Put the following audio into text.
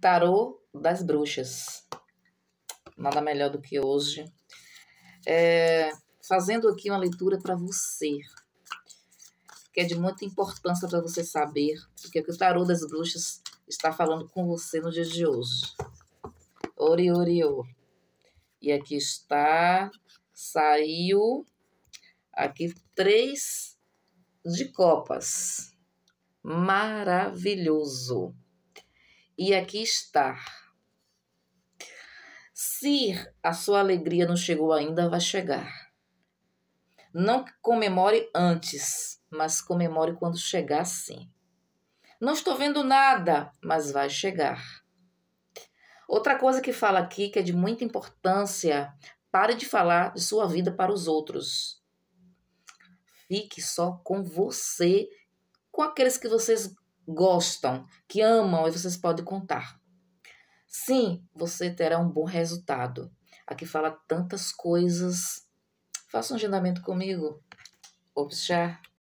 Tarô das Bruxas. Nada melhor do que hoje. É, fazendo aqui uma leitura para você, que é de muita importância para você saber o que, é que o Tarô das Bruxas está falando com você no dia de hoje. Ori, ori, ori. E aqui está, saiu aqui três de copas. Maravilhoso e aqui está. Se a sua alegria não chegou ainda, vai chegar. Não comemore antes, mas comemore quando chegar sim. Não estou vendo nada, mas vai chegar. Outra coisa que fala aqui que é de muita importância, pare de falar de sua vida para os outros. Fique só com você, com aqueles que vocês gostam, que amam e vocês podem contar. Sim, você terá um bom resultado. Aqui fala tantas coisas. Faça um agendamento comigo. Observe.